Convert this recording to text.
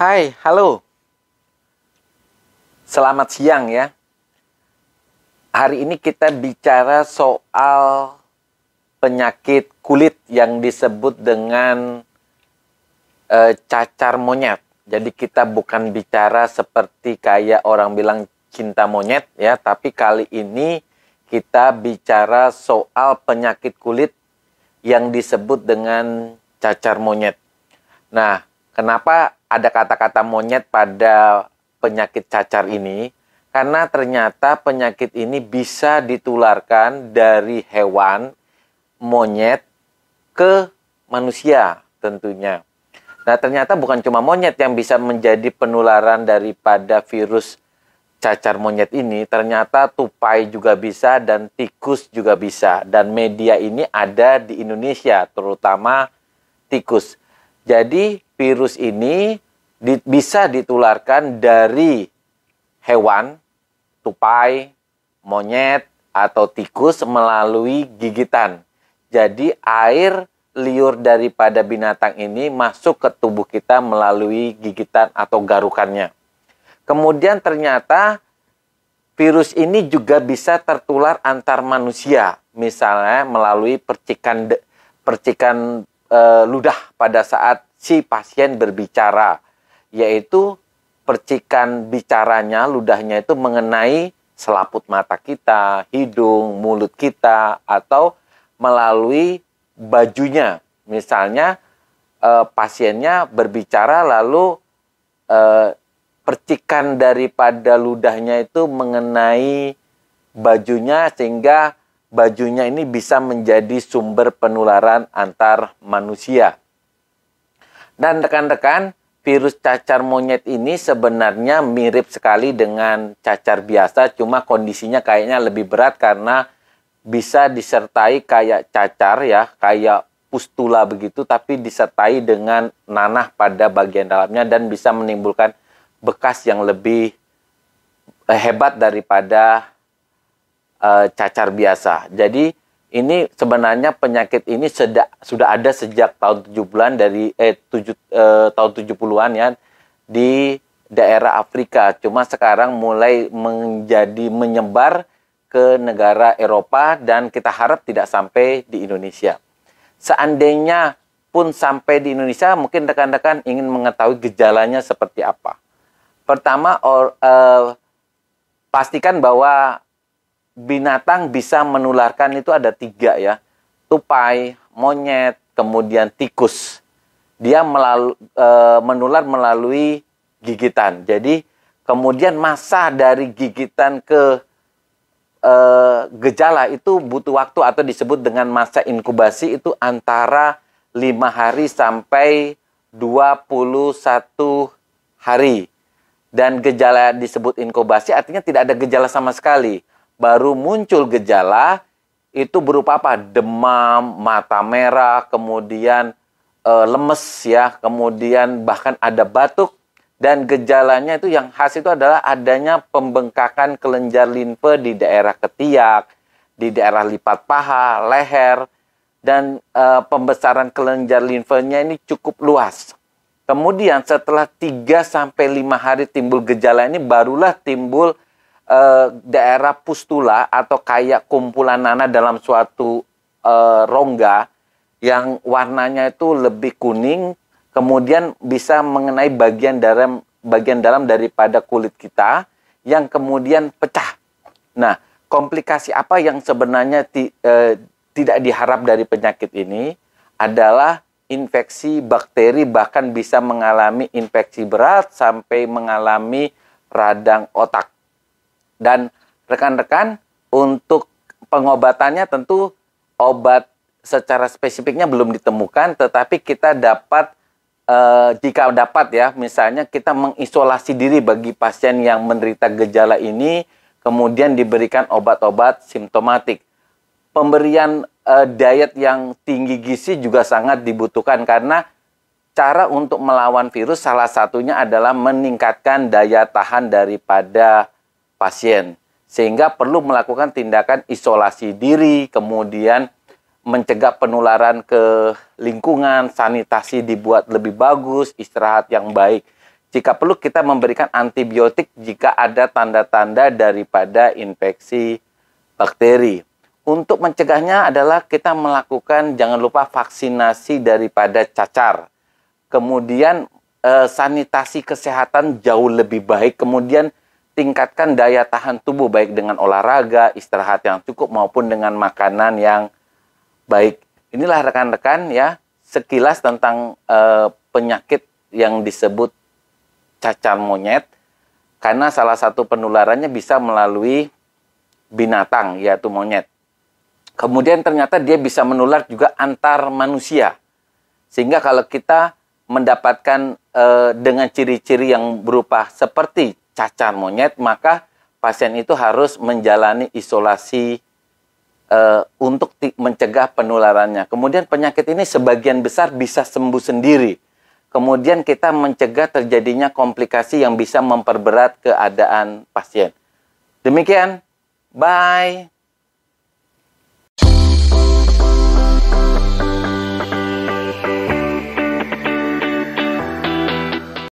Hai, halo. Selamat siang ya. Hari ini kita bicara soal penyakit kulit yang disebut dengan e, cacar monyet. Jadi kita bukan bicara seperti kayak orang bilang cinta monyet ya, tapi kali ini kita bicara soal penyakit kulit yang disebut dengan cacar monyet. Nah, Kenapa ada kata-kata monyet pada penyakit cacar ini? Karena ternyata penyakit ini bisa ditularkan dari hewan monyet ke manusia tentunya. Nah, ternyata bukan cuma monyet yang bisa menjadi penularan daripada virus cacar monyet ini, ternyata tupai juga bisa dan tikus juga bisa. Dan media ini ada di Indonesia, terutama tikus. Jadi, virus ini di, bisa ditularkan dari hewan, tupai, monyet, atau tikus melalui gigitan. Jadi air liur daripada binatang ini masuk ke tubuh kita melalui gigitan atau garukannya. Kemudian ternyata virus ini juga bisa tertular antar manusia, misalnya melalui percikan percikan Eh, ludah pada saat si pasien berbicara, yaitu percikan bicaranya, ludahnya itu mengenai selaput mata kita, hidung, mulut kita, atau melalui bajunya. Misalnya e, pasiennya berbicara lalu e, percikan daripada ludahnya itu mengenai bajunya sehingga bajunya ini bisa menjadi sumber penularan antar manusia. Dan rekan-rekan, virus cacar monyet ini sebenarnya mirip sekali dengan cacar biasa, cuma kondisinya kayaknya lebih berat karena bisa disertai kayak cacar ya, kayak pustula begitu, tapi disertai dengan nanah pada bagian dalamnya dan bisa menimbulkan bekas yang lebih eh, hebat daripada uh, cacar biasa. Jadi ini sebenarnya penyakit ini sudah sudah ada sejak tahun 70-an dari eh tujuh eh, tahun 70-an ya di daerah Afrika. Cuma sekarang mulai menjadi menyebar ke negara Eropa dan kita harap tidak sampai di Indonesia. Seandainya pun sampai di Indonesia, mungkin rekan-rekan ingin mengetahui gejalanya seperti apa. Pertama, or, eh, pastikan bahwa binatang bisa menularkan itu ada tiga ya. Tupai, monyet, kemudian tikus. Dia melalu, e, menular melalui gigitan. Jadi kemudian masa dari gigitan ke e, gejala itu butuh waktu atau disebut dengan masa inkubasi itu antara lima hari sampai 21 hari. Dan gejala disebut inkubasi artinya tidak ada gejala sama sekali baru muncul gejala itu berupa apa? Demam, mata merah, kemudian e, lemes ya, kemudian bahkan ada batuk dan gejalanya itu yang khas itu adalah adanya pembengkakan kelenjar limfe di daerah ketiak, di daerah lipat paha, leher dan e, pembesaran kelenjar limpenya ini cukup luas. Kemudian setelah 3 sampai 5 hari timbul gejala ini barulah timbul uh, daerah pustula atau kayak kumpulan nanah dalam suatu uh, rongga yang warnanya itu lebih kuning, kemudian bisa mengenai bagian dalam bagian dalam daripada kulit kita yang kemudian pecah. Nah, komplikasi apa yang sebenarnya ti, eh, tidak diharap dari penyakit ini adalah infeksi bakteri bahkan bisa mengalami infeksi berat sampai mengalami radang otak dan rekan-rekan untuk pengobatannya tentu obat secara spesifiknya belum ditemukan tetapi kita dapat e, jika dapat ya misalnya kita mengisolasi diri bagi pasien yang menderita gejala ini kemudian diberikan obat-obat simptomatik pemberian e, diet yang tinggi gizi juga sangat dibutuhkan karena cara untuk melawan virus salah satunya adalah meningkatkan daya tahan daripada pasien sehingga perlu melakukan tindakan isolasi diri kemudian mencegah penularan ke lingkungan sanitasi dibuat lebih bagus istirahat yang baik jika perlu kita memberikan antibiotik jika ada tanda-tanda daripada infeksi bakteri untuk mencegahnya adalah kita melakukan jangan lupa vaksinasi daripada cacar kemudian eh, sanitasi kesehatan jauh lebih baik kemudian tingkatkan daya tahan tubuh baik dengan olahraga, istirahat yang cukup maupun dengan makanan yang baik. Inilah rekan-rekan ya sekilas tentang e, penyakit yang disebut cacar monyet karena salah satu penularannya bisa melalui binatang yaitu monyet. Kemudian ternyata dia bisa menular juga antar manusia. Sehingga kalau kita mendapatkan e, dengan ciri-ciri yang berupa seperti cacar monyet, maka pasien itu harus menjalani isolasi e, untuk mencegah penularannya. Kemudian penyakit ini sebagian besar bisa sembuh sendiri. Kemudian kita mencegah terjadinya komplikasi yang bisa memperberat keadaan pasien. Demikian, bye.